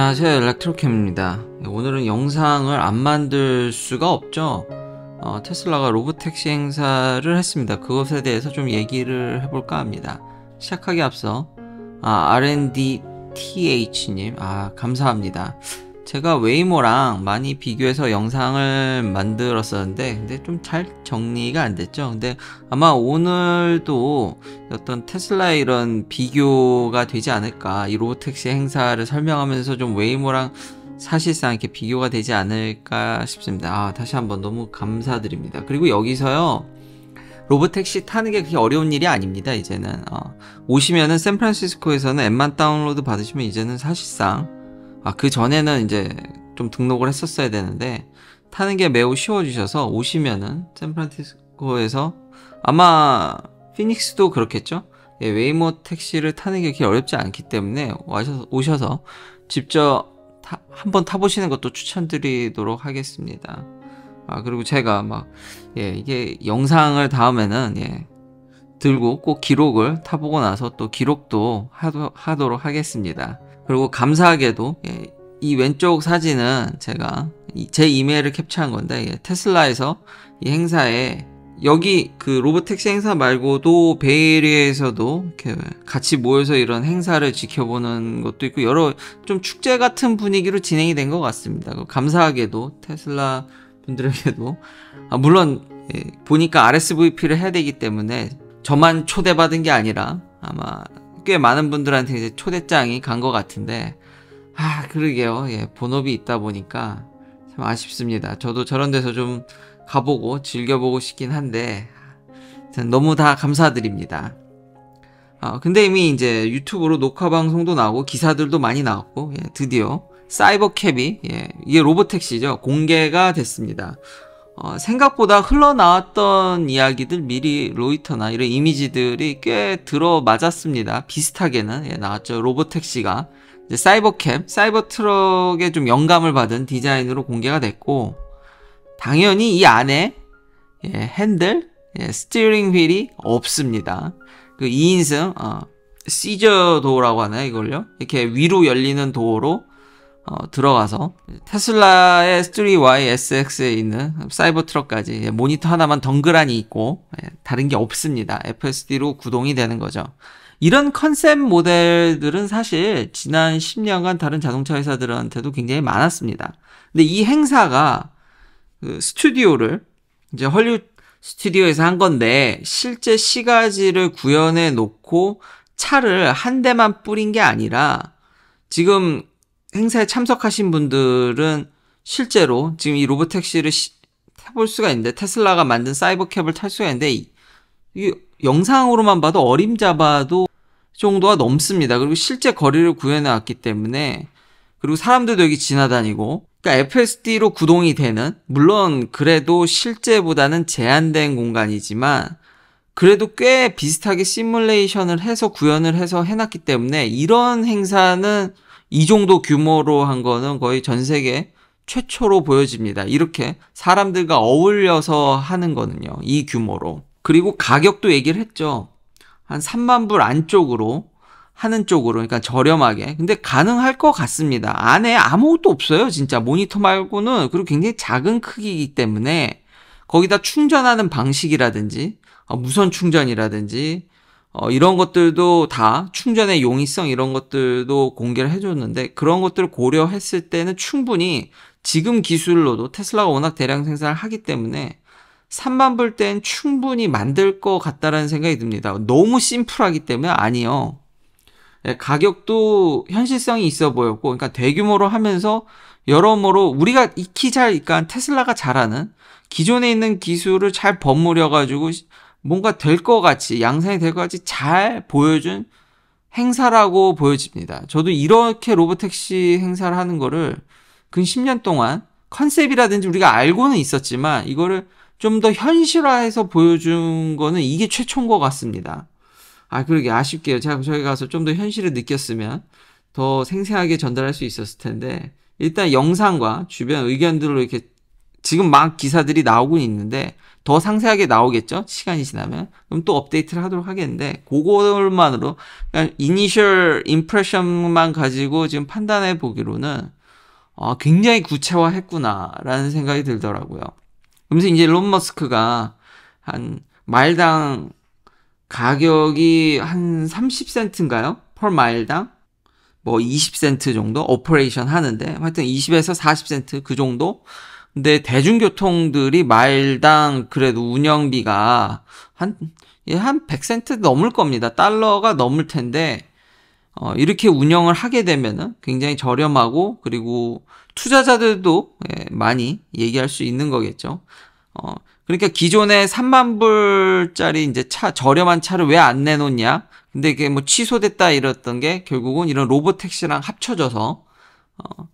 안녕하세요 엘렉트로캠입니다 네, 오늘은 영상을 안 만들 수가 없죠 어, 테슬라가 로보택시 행사를 했습니다 그것에 대해서 좀 얘기를 해볼까 합니다 시작하기 앞서 아, r d t h 님아 감사합니다 제가 웨이모랑 많이 비교해서 영상을 만들었었는데 근데 좀 잘 정리가 안 됐죠 근데 아마 오늘도 어떤 테슬라 이런 비교가 되지 않을까 이 로보택시 행사를 설명하면서 좀 웨이모랑 사실상 이렇게 비교가 되지 않을까 싶습니다 아 다시 한번 너무 감사드립니다 그리고 여기서요 로보택시 타는 게 그렇게 어려운 일이 아닙니다 이제는 어, 오시면은 샌프란시스코에서는 앱만 다운로드 받으시면 이제는 사실상 아, 그 전에는 이제 좀 등록을 했었어야 되는데 타는 게 매우 쉬워지셔서 오시면은 샌프란시스코에서 아마 피닉스도 그렇겠죠? 예, 웨이모 택시를 타는 게 그렇게 어렵지 않기 때문에 와셔서, 오셔서 직접 타, 한번 타보시는 것도 추천드리도록 하겠습니다. 아, 그리고 제가 막, 예, 이게 영상을 다음에는, 예, 들고 꼭 기록을 타보고 나서 또 기록도 하도, 하도록 하겠습니다. 그리고 감사하게도 예, 이 왼쪽 사진은 제가 제 이메일을 캡처한 건데 예, 테슬라에서 이 행사에 여기 그 로보택시 행사 말고도 베이리에서도 이렇게 같이 모여서 이런 행사를 지켜보는 것도 있고 여러 좀 축제 같은 분위기로 진행이 된 것 같습니다. 감사하게도 테슬라 분들에게도 아 물론 예, 보니까 RSVP를 해야 되기 때문에 저만 초대받은 게 아니라 아마 꽤 많은 분들한테 이제 초대장이 간 것 같은데 아 그러게요 예 본업이 있다 보니까 참 아쉽습니다 저도 저런 데서 좀 가보고 즐겨보고 싶긴 한데 너무 다 감사드립니다 아 근데 이미 이제 유튜브로 녹화 방송도 나오고 기사들도 많이 나왔고 예, 드디어 사이버 캡이 예, 이게 로봇 택시죠 공개가 됐습니다 어, 생각보다 흘러나왔던 이야기들 미리 로이터나 이런 이미지들이 꽤 들어맞았습니다. 비슷하게는 예, 나왔죠. 로봇택시가 이제 사이버캠, 사이버트럭에 좀 영감을 받은 디자인으로 공개가 됐고 당연히 이 안에 예, 핸들, 예, 스티어링 휠이 없습니다. 그 2인승 어, 시저 도어라고 하나요 이걸요? 이렇게 위로 열리는 도어로 어, 들어가서 테슬라의 3YSX에 있는 사이버 트럭까지 예, 모니터 하나만 덩그라니 있고 예, 다른 게 없습니다. FSD로 구동이 되는 거죠. 이런 컨셉 모델들은 사실 지난 10년간 다른 자동차 회사들한테도 굉장히 많았습니다. 근데 이 행사가 그 스튜디오를 이제 헐리우드 스튜디오에서 한 건데 실제 시가지를 구현해 놓고 차를 한 대만 뿌린 게 아니라 지금 행사에 참석하신 분들은 실제로 지금 이 로봇 택시를 시, 타볼 수가 있는데 테슬라가 만든 사이버캡을 탈 수가 있는데 이, 이 영상으로만 봐도 어림잡아도 정도가 넘습니다. 그리고 실제 거리를 구현해 왔기 때문에 그리고 사람들도 여기 지나다니고 그러니까 FSD로 구동이 되는 물론 그래도 실제보다는 제한된 공간이지만 그래도 꽤 비슷하게 시뮬레이션을 해서 구현을 해서 해놨기 때문에 이런 행사는 이 정도 규모로 한 거는 거의 전 세계 최초로 보여집니다. 이렇게 사람들과 어울려서 하는 거는요. 이 규모로. 그리고 가격도 얘기를 했죠. 한 3만 불 안쪽으로 하는 쪽으로 그러니까 저렴하게 근데 가능할 것 같습니다 안에 아무것도 없어요 진짜 모니터 말고는 그리고 굉장히 작은 크기이기 때문에 거기다 충전하는 방식이라든지 어, 무선 충전이라든지 어, 이런 것들도 다 충전의 용이성 이런 것들도 공개를 해줬는데 그런 것들을 고려했을 때는 충분히 지금 기술로도 테슬라가 워낙 대량 생산을 하기 때문에 3만 불 땐 충분히 만들 것 같다라는 생각이 듭니다. 너무 심플하기 때문에 아니요. 네, 가격도 현실성이 있어 보였고, 그러니까 대규모로 하면서 여러모로 우리가 익히 잘, 그러니까 테슬라가 잘하는 기존에 있는 기술을 잘 버무려가지고 뭔가 될 것 같이 양산이 될 것 같이 잘 보여준 행사라고 보여집니다. 저도 이렇게 로보택시 행사를 하는 거를 근 10년 동안 컨셉이라든지 우리가 알고는 있었지만 이거를 좀 더 현실화해서 보여준 거는 이게 최초인 것 같습니다. 아, 그러게 아쉽게요. 제가 저기 가서 좀 더 현실을 느꼈으면 더 생생하게 전달할 수 있었을 텐데 일단 영상과 주변 의견들로 이렇게 지금 막 기사들이 나오고 있는데 더 상세하게 나오겠죠? 시간이 지나면. 그럼 또 업데이트를 하도록 하겠는데, 그것만으로 그냥 이니셜 임프레션만 가지고 지금 판단해 보기로는, 어, 굉장히 구체화 했구나라는 생각이 들더라고요. 그러서 이제 론 머스크가 한 마일당 가격이 한 30센트인가요? 펄 마일당? 뭐 20센트 정도? 오퍼레이션 하는데, 하여튼 20에서 40센트 그 정도? 근데 대중교통들이 마일당 그래도 운영비가 한, 예, 한 100센트 넘을 겁니다. 달러가 넘을 텐데, 어, 이렇게 운영을 하게 되면은 굉장히 저렴하고, 그리고 투자자들도 예, 많이 얘기할 수 있는 거겠죠. 어, 그러니까 기존에 3만 불짜리 이제 차, 저렴한 차를 왜 안 내놓냐? 근데 이게 뭐 취소됐다 이랬던 게 결국은 이런 로봇 택시랑 합쳐져서, 어,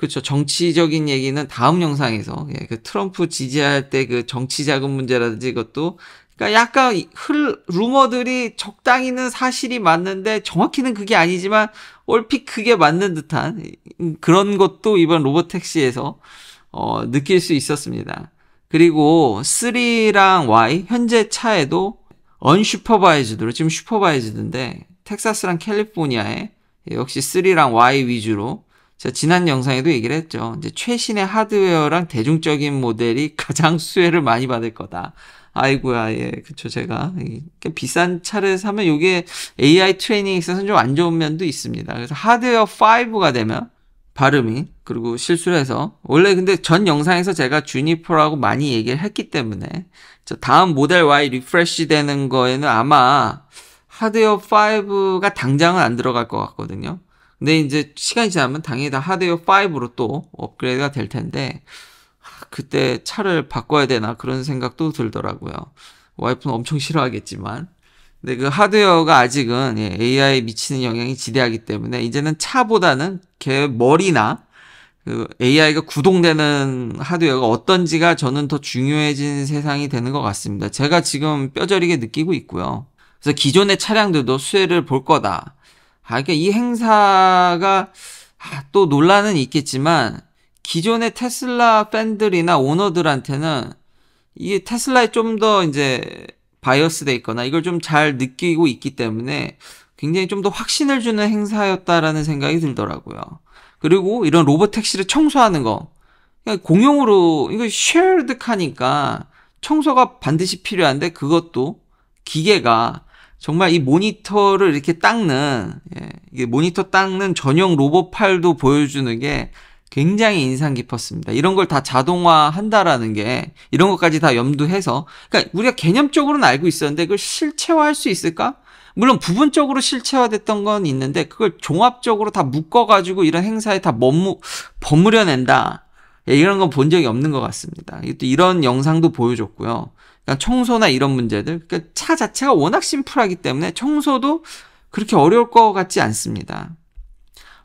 그렇죠. 정치적인 얘기는 다음 영상에서 예, 그 트럼프 지지할 때 그 정치 자금 문제라든지 이것도 그러니까 약간 흘 루머들이 적당히는 사실이 맞는데 정확히는 그게 아니지만 얼핏 그게 맞는 듯한 음, 그런 것도 이번 로봇 택시에서 어, 느낄 수 있었습니다. 그리고 3랑 Y 현재 차에도 언슈퍼바이즈드로 지금 슈퍼바이즈드인데 텍사스랑 캘리포니아에 예, 역시 3랑 Y 위주로 제가 지난 영상에도 얘기를 했죠. 이제 최신의 하드웨어랑 대중적인 모델이 가장 수혜를 많이 받을 거다. 아이고야, 예, 그쵸, 제가. 비싼 차를 사면 이게 AI 트레이닝에 있어서는 좀안 좋은 면도 있습니다. 그래서 하드웨어 5가 되면 발음이, 그리고 실수를 해서, 원래 근데 전 영상에서 제가 주니퍼라고 많이 얘기를 했기 때문에, 저 다음 모델 Y 리프레쉬 되는 거에는 아마 하드웨어 5가 당장은 안 들어갈 것 같거든요. 근데 이제 시간이 지나면 당연히 다 하드웨어 5로 또 업그레이드가 될 텐데 그때 차를 바꿔야 되나 그런 생각도 들더라고요. 와이프는 엄청 싫어하겠지만 근데 그 하드웨어가 아직은 AI에 예, 미치는 영향이 지대하기 때문에 이제는 차보다는 걔 머리나 그 AI가 구동되는 하드웨어가 어떤지가 저는 더 중요해진 세상이 되는 것 같습니다. 제가 지금 뼈저리게 느끼고 있고요. 그래서 기존의 차량들도 수혜를 볼 거다. 아, 그러니까 이 행사가 아, 또 논란은 있겠지만 기존의 테슬라 팬들이나 오너들한테는 이게 테슬라에 좀 더 이제 바이어스돼 있거나 이걸 좀 잘 느끼고 있기 때문에 굉장히 좀 더 확신을 주는 행사였다라는 생각이 들더라고요. 그리고 이런 로봇 택시를 청소하는 거 그러니까 공용으로 이거 쉐어드 카니까 청소가 반드시 필요한데 그것도 기계가 정말 이 모니터를 이렇게 닦는 예, 이게 모니터 닦는 전용 로봇 팔도 보여주는 게 굉장히 인상 깊었습니다. 이런 걸 다 자동화 한다라는 게 이런 것까지 다 염두해서 그러니까 우리가 개념적으로는 알고 있었는데 그걸 실체화할 수 있을까? 물론 부분적으로 실체화됐던 건 있는데 그걸 종합적으로 다 묶어가지고 이런 행사에 다 머무 버무려낸다. 예, 이런 건 본 적이 없는 것 같습니다. 이것도 이런 영상도 보여줬고요. 그러니까 청소나 이런 문제들. 그러니까 차 자체가 워낙 심플하기 때문에 청소도 그렇게 어려울 것 같지 않습니다.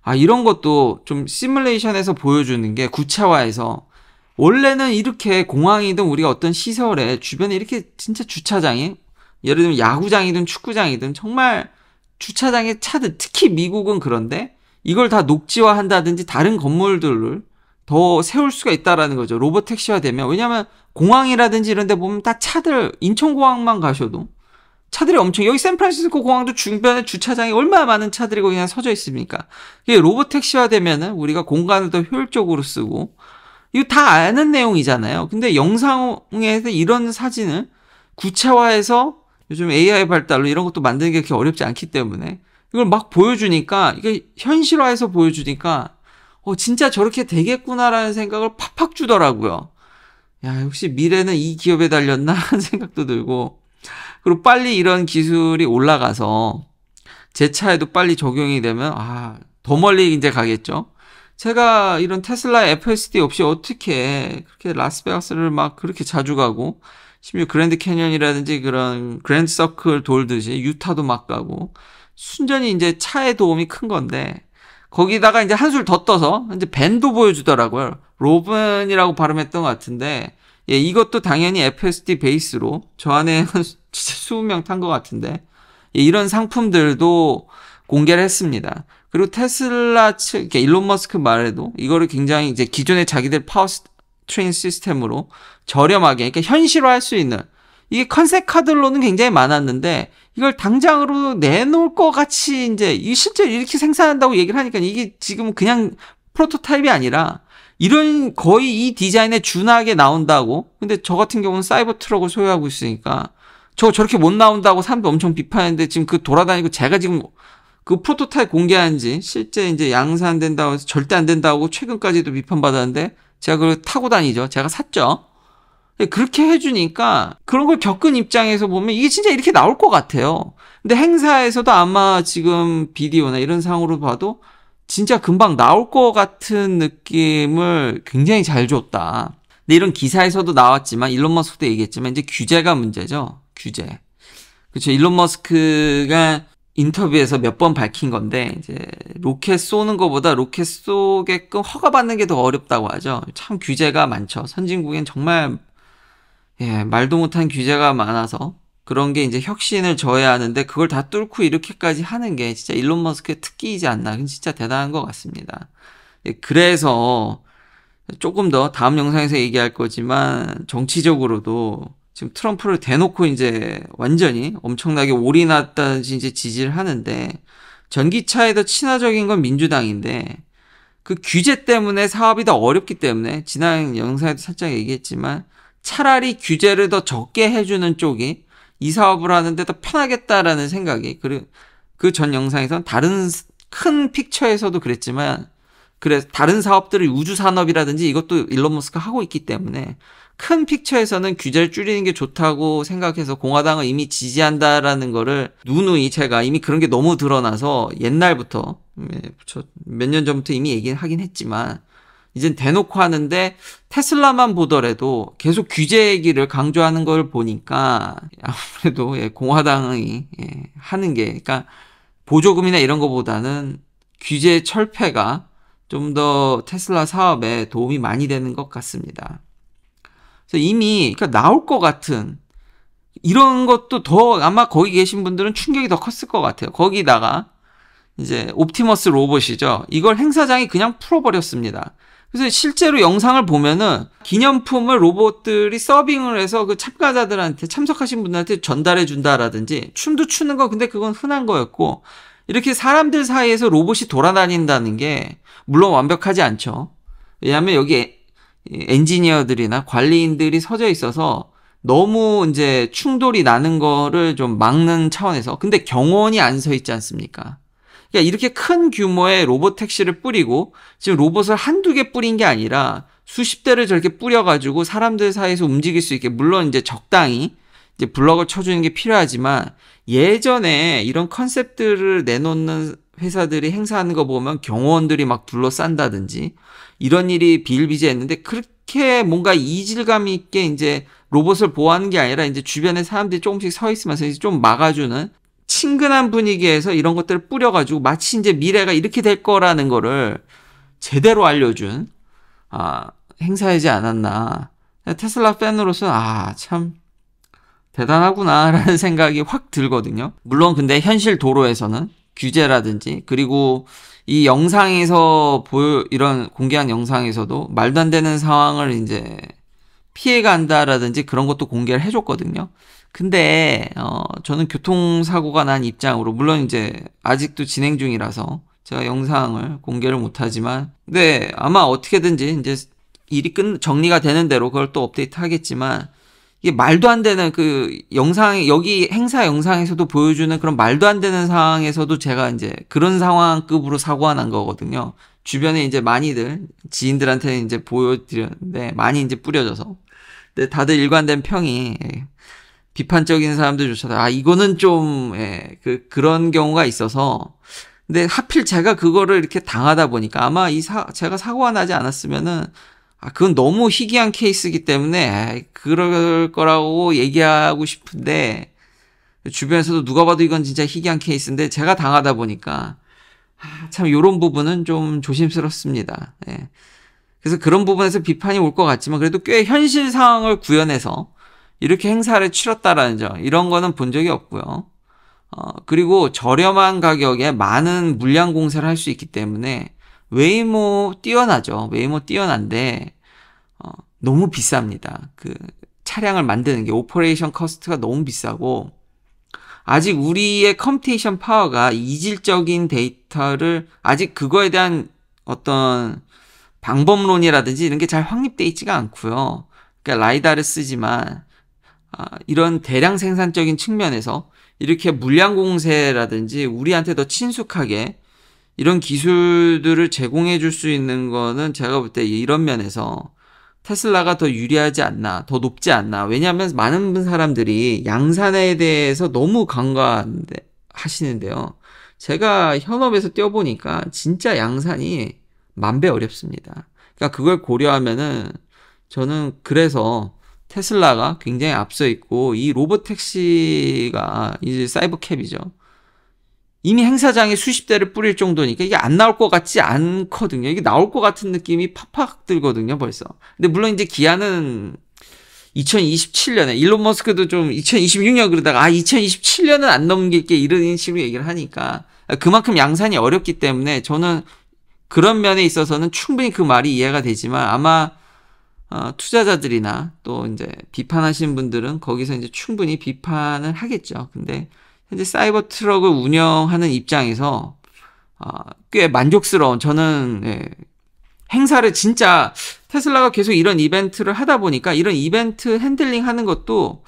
아, 이런 것도 좀 시뮬레이션에서 보여주는 게구차화해서 원래는 이렇게 공항이든 우리가 어떤 시설에 주변에 이렇게 진짜 주차장이 예를 들면 야구장이든 축구장이든 정말 주차장에 차들 특히 미국은 그런데 이걸 다 녹지화한다든지 다른 건물들을 더 세울 수가 있다라는 거죠. 로봇 택시화 되면 왜냐면 공항이라든지 이런 데 보면 다 차들 인천공항만 가셔도 차들이 엄청 여기 샌프란시스코 공항도 주변에 주차장이 얼마나 많은 차들이 그냥 서져 있습니까? 이게 로봇 택시화 되면은 우리가 공간을 더 효율적으로 쓰고 이거 다 아는 내용이잖아요. 근데 영상에서 이런 사진을 구체화해서 요즘 AI 발달로 이런 것도 만드는 게 그렇게 어렵지 않기 때문에 이걸 막 보여주니까 이게 현실화해서 보여주니까 어, 진짜 저렇게 되겠구나라는 생각을 팍팍 주더라고요. 야, 역시 미래는 이 기업에 달렸나? 하는 생각도 들고. 그리고 빨리 이런 기술이 올라가서 제 차에도 빨리 적용이 되면, 아, 더 멀리 이제 가겠죠? 제가 이런 테슬라의 FSD 없이 어떻게 그렇게 라스베가스를 막 그렇게 자주 가고, 심지어 그랜드 캐년이라든지 그런 그랜드 서클 돌듯이 유타도 막 가고, 순전히 이제 차의 도움이 큰 건데, 거기다가 이제 한 술 더 떠서 이제 밴도 보여주더라고요. 로븐이라고 발음했던 것 같은데 예, 이것도 당연히 FSD 베이스로 저 안에 한 진짜 20명 탄 것 같은데 예, 이런 상품들도 공개를 했습니다. 그리고 테슬라 측, 일론 머스크 말에도 이거를 굉장히 이제 기존의 자기들 파워 트레인 시스템으로 저렴하게, 그러니까 현실화할 수 있는 이게 컨셉 카드로는 굉장히 많았는데 이걸 당장으로 내놓을 것 같이 이제 이실제 이렇게 생산한다고 얘기를 하니까 이게 지금 그냥 프로토타입이 아니라 이런 거의 이 디자인에 준하게 나온다고 근데 저 같은 경우는 사이버 트럭을 소유하고 있으니까 저 저렇게 못 나온다고 사람들 엄청 비판했는데 지금 그 돌아다니고 제가 지금 그 프로토타입 공개한 지 실제 이제 양산된다고 해서 절대 안 된다고 최근까지도 비판받았는데 제가 그걸 타고 다니죠. 제가 샀죠. 예, 그렇게 해주니까 그런 걸 겪은 입장에서 보면 이게 진짜 이렇게 나올 것 같아요. 근데 행사에서도 아마 지금 비디오나 이런 상으로 봐도 진짜 금방 나올 것 같은 느낌을 굉장히 잘 줬다. 근데 이런 기사에서도 나왔지만 일론 머스크도 얘기했지만 이제 규제가 문제죠. 규제. 그렇죠. 일론 머스크가 인터뷰에서 몇 번 밝힌 건데 이제 로켓 쏘는 것보다 로켓 쏘게끔 허가받는 게 더 어렵다고 하죠. 참 규제가 많죠. 선진국엔 정말 예, 말도 못한 규제가 많아서 그런 게 이제 혁신을 저해하는데 그걸 다 뚫고 이렇게까지 하는 게 진짜 일론 머스크의 특기이지 않나. 진짜 대단한 것 같습니다. 예, 그래서 조금 더 다음 영상에서 얘기할 거지만 정치적으로도 지금 트럼프를 대놓고 이제 완전히 엄청나게 올인했다든지 이제 지지를 하는데 전기차에 도 친화적인 건 민주당인데 그 규제 때문에 사업이 더 어렵기 때문에 지난 영상에도 살짝 얘기했지만 차라리 규제를 더 적게 해주는 쪽이 이 사업을 하는데 더 편하겠다라는 생각이 그전 그 영상에선 다른 큰 픽처에서도 그랬지만 그래 서 다른 사업들을 우주 산업이라든지 이것도 일론 머스크 하고 있기 때문에 큰 픽처에서는 규제를 줄이는 게 좋다고 생각해서 공화당을 이미 지지한다라는 거를 누누이 제가 이미 그런 게 너무 드러나서 옛날부터 예, 몇년 전부터 이미 얘기는 하긴 했지만 이젠 대놓고 하는데 테슬라만 보더라도 계속 규제 얘기를 강조하는 걸 보니까 아무래도 예, 공화당이 예, 하는 게 그러니까 보조금이나 이런 것보다는 규제 철폐가 좀 더 테슬라 사업에 도움이 많이 되는 것 같습니다. 그래서 이미 그러니까 나올 것 같은 이런 것도 더 아마 거기 계신 분들은 충격이 더 컸을 것 같아요. 거기다가 이제 옵티머스 로봇이죠. 이걸 행사장이 그냥 풀어버렸습니다. 그래서 실제로 영상을 보면은 기념품을 로봇들이 서빙을 해서 그 참가자들한테 참석하신 분들한테 전달해 준다라든지 춤도 추는 거 근데 그건 흔한 거였고 이렇게 사람들 사이에서 로봇이 돌아다닌다는 게 물론 완벽하지 않죠. 왜냐하면 여기 엔지니어들이나 관리인들이 서져 있어서 너무 이제 충돌이 나는 거를 좀 막는 차원에서 근데 경호원이 안 서 있지 않습니까? 그러니까 이렇게 큰 규모의 로봇 택시를 뿌리고 지금 로봇을 한두 개 뿌린 게 아니라 수십 대를 저렇게 뿌려가지고 사람들 사이에서 움직일 수 있게 물론 이제 적당히 이제 블럭을 쳐주는 게 필요하지만 예전에 이런 컨셉들을 내놓는 회사들이 행사하는 거 보면 경호원들이 막 둘러싼다든지 이런 일이 비일비재했는데 그렇게 뭔가 이질감 있게 이제 로봇을 보호하는 게 아니라 이제 주변에 사람들이 조금씩 서 있으면서 이제 좀 막아주는 친근한 분위기에서 이런 것들을 뿌려가지고 마치 이제 미래가 이렇게 될 거라는 거를 제대로 알려준 아, 행사이지 않았나. 테슬라 팬으로서 아, 참 대단하구나라는 생각이 확 들거든요. 물론 근데 현실 도로에서는 규제라든지 그리고 이 영상에서 보여 이런 공개한 영상에서도 말도 안 되는 상황을 이제 피해간다라든지 그런 것도 공개를 해줬거든요. 근데 어, 저는 교통사고가 난 입장으로 물론 이제 아직도 진행 중이라서 제가 영상을 공개를 못하지만 근데 아마 어떻게든지 이제 일이 끝 정리가 되는 대로 그걸 또 업데이트 하겠지만 이게 말도 안 되는 그 영상 여기 행사 영상에서도 보여주는 그런 말도 안 되는 상황에서도 제가 이제 그런 상황급으로 사고가 난 거거든요. 주변에 이제 많이들 지인들한테는 이제 보여드렸는데 많이 이제 뿌려져서 근데 다들 일관된 평이 비판적인 사람들조차도 아 이거는 좀그 예, 그, 그런 경우가 있어서 근데 하필 제가 그거를 이렇게 당하다 보니까 아마 이 사, 제가 사고가 나지 않았으면은 아 그건 너무 희귀한 케이스이기 때문에 에 아, 그럴 거라고 얘기하고 싶은데 주변에서도 누가 봐도 이건 진짜 희귀한 케이스인데 제가 당하다 보니까 아, 참 이런 부분은 좀 조심스럽습니다. 예. 그래서 그런 부분에서 비판이 올 것 같지만 그래도 꽤 현실 상황을 구현해서 이렇게 행사를 치렀다라는 점 이런 거는 본 적이 없고요. 어, 그리고 저렴한 가격에 많은 물량 공세를 할 수 있기 때문에 웨이모 뛰어나죠. 웨이모 뛰어난데 어, 너무 비쌉니다. 그 차량을 만드는 게 오퍼레이션 커스트가 너무 비싸고 아직 우리의 컴퓨테이션 파워가 이질적인 데이터를 아직 그거에 대한 어떤 방법론이라든지 이런 게 잘 확립돼 있지가 않고요. 그러니까 라이다를 쓰지만 아, 이런 대량 생산적인 측면에서 이렇게 물량 공세라든지 우리한테 더 친숙하게 이런 기술들을 제공해 줄 수 있는 거는 제가 볼 때 이런 면에서 테슬라가 더 유리하지 않나, 더 높지 않나. 왜냐하면 많은 사람들이 양산에 대해서 너무 간과하시는데요. 한데 제가 현업에서 뛰어보니까 진짜 양산이 만배 어렵습니다. 그러니까 그걸 고려하면은 저는 그래서 테슬라가 굉장히 앞서 있고 이 로봇 택시가 이제 사이버캡이죠. 이미 행사장에 수십 대를 뿌릴 정도니까 이게 안 나올 것 같지 않거든요. 이게 나올 것 같은 느낌이 팍팍 들거든요, 벌써. 근데 물론 이제 기아는 2027년에 일론 머스크도 좀 2026년 그러다가 아 2027년은 안 넘길게 이런 식으로 얘기를 하니까 그만큼 양산이 어렵기 때문에 저는 그런 면에 있어서는 충분히 그 말이 이해가 되지만 아마 어, 투자자들이나 또 이제 비판하시는 분들은 거기서 이제 충분히 비판을 하겠죠. 근데 현재 사이버 트럭을 운영하는 입장에서 어, 꽤 만족스러운 저는 예, 행사를 진짜 테슬라가 계속 이런 이벤트를 하다 보니까 이런 이벤트 핸들링 하는 것도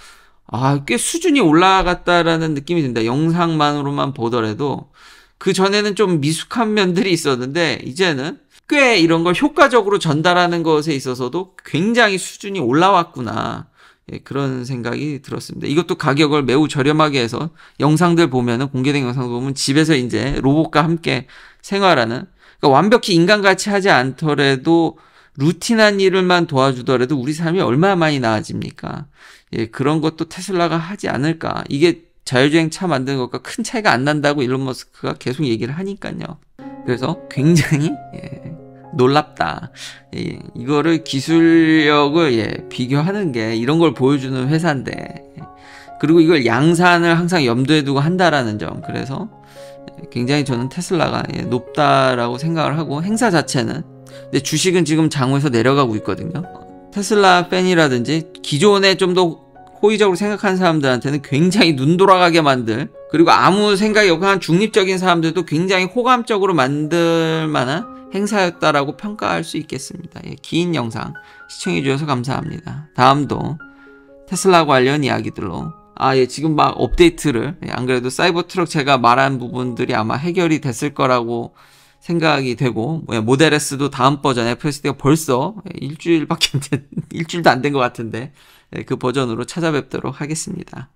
아, 꽤 수준이 올라갔다라는 느낌이 든다. 영상만으로만 보더라도 그 전에는 좀 미숙한 면들이 있었는데 이제는 꽤 이런 걸 효과적으로 전달하는 것에 있어서도 굉장히 수준이 올라왔구나. 예, 그런 생각이 들었습니다. 이것도 가격을 매우 저렴하게 해서 영상들 보면은 공개된 영상 보면 집에서 이제 로봇과 함께 생활하는 그러니까 완벽히 인간같이 하지 않더라도 루틴한 일을만 도와주더라도 우리 삶이 얼마나 많이 나아집니까? 예, 그런 것도 테슬라가 하지 않을까. 이게 자율주행 차 만드는 것과 큰 차이가 안 난다고 일론 머스크가 계속 얘기를 하니까요. 그래서 굉장히 예, 놀랍다. 예, 이거를 기술력을 예, 비교하는 게 이런 걸 보여주는 회사인데 그리고 이걸 양산을 항상 염두에 두고 한다라는 점 그래서 굉장히 저는 테슬라가 예, 높다라고 생각을 하고 행사 자체는 근데 주식은 지금 장에서 내려가고 있거든요. 테슬라 팬이라든지 기존에 좀 더 호의적으로 생각하는 사람들한테는 굉장히 눈 돌아가게 만들 그리고 아무 생각이 없고 한 중립적인 사람들도 굉장히 호감적으로 만들 만한 행사였다라고 평가할 수 있겠습니다. 예, 긴 영상 시청해 주셔서 감사합니다. 다음도 테슬라 관련 이야기들로 아, 예, 지금 막 업데이트를 예, 안 그래도 사이버 트럭 제가 말한 부분들이 아마 해결이 됐을 거라고 생각이 되고 예, 모델 S도 다음 버전 FSD가 벌써 예, 일주일밖에 안 된, 일주일도 안 된 것 같은데 예, 그 버전으로 찾아뵙도록 하겠습니다.